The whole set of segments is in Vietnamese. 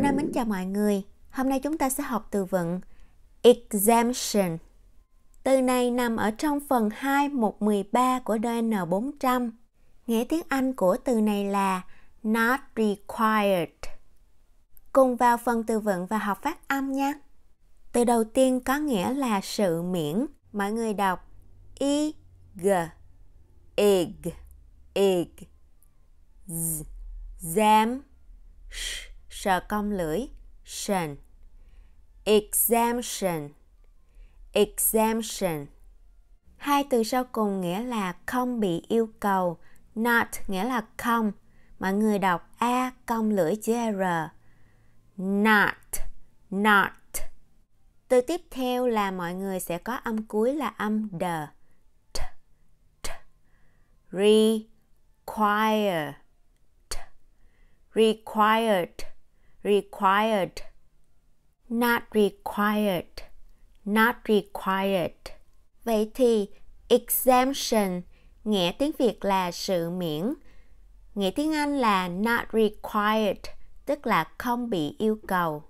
Anh Nam mến chào mọi người. Hôm nay chúng ta sẽ học từ vựng exemption. Từ này nằm ở trong phần 2 mục 13 của đơn DN400. Nghĩa tiếng Anh của từ này là not required. Cùng vào phần từ vựng và học phát âm nhé. Từ đầu tiên có nghĩa là sự miễn. Mọi người đọc e g egg egg z zam sh sờ cong lưỡi shen exemption exemption hai từ sau cùng nghĩa là không bị yêu cầu not nghĩa là không mọi người đọc a cong lưỡi chữ r not not từ tiếp theo là mọi người sẽ có âm cuối là âm d t, t require t, required required not required not required vậy thì exemption nghĩa tiếng Việt là sự miễn nghĩa tiếng Anh là not required tức là không bị yêu cầu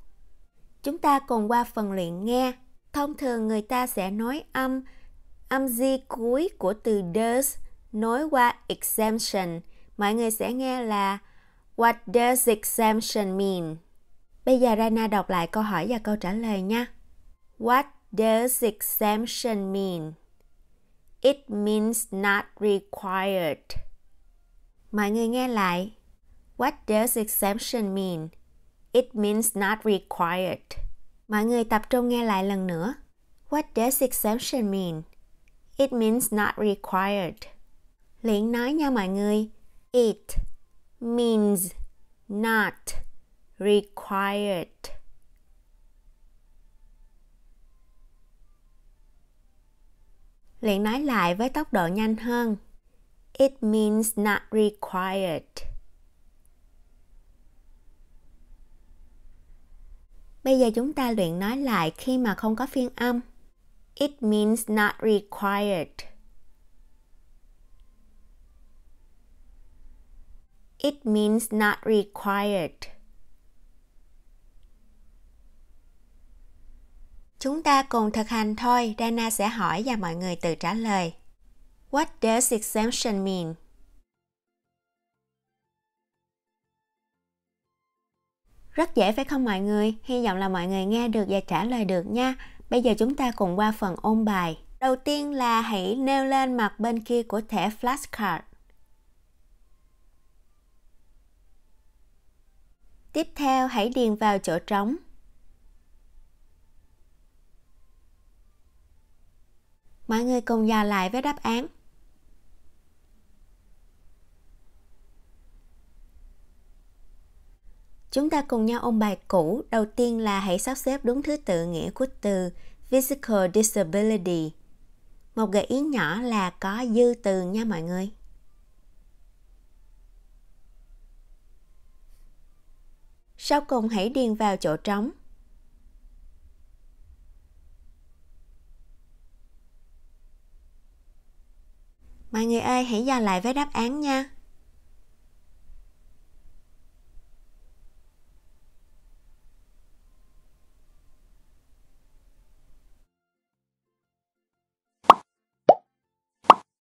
chúng ta cùng qua phần luyện nghe thông thường người ta sẽ nói âm âm di cuối của từ does nối qua exemption mọi người sẽ nghe là What does exemption mean? Bây giờ Rana đọc lại câu hỏi và câu trả lời nha. What does exemption mean? It means not required. Mọi người nghe lại. What does exemption mean? It means not required. Mọi người tập trung nghe lại lần nữa. What does exemption mean? It means not required. Liễn nói nha mọi người. It means not required. Luyện nói lại với tốc độ nhanh hơn. It means not required. Bây giờ chúng ta luyện nói lại khi mà không có phiên âm. It means not required. It means not required. Chúng ta cùng thực hành thôi, Dana sẽ hỏi và mọi người tự trả lời. What does exemption mean? Rất dễ phải không mọi người? Hy vọng là mọi người nghe được và trả lời được nha. Bây giờ chúng ta cùng qua phần ôn bài. Đầu tiên là hãy nêu lên mặt bên kia của thẻ flashcard. Tiếp theo hãy điền vào chỗ trống. Mọi người cùng dò lại với đáp án. Chúng ta cùng nhau ôn bài cũ. Đầu tiên là hãy sắp xếp đúng thứ tự nghĩa của từ physical disability. Một gợi ý nhỏ là có dư từ nha mọi người. sau cùng hãy điền vào chỗ trống. Mọi người ơi, hãy dò lại với đáp án nha.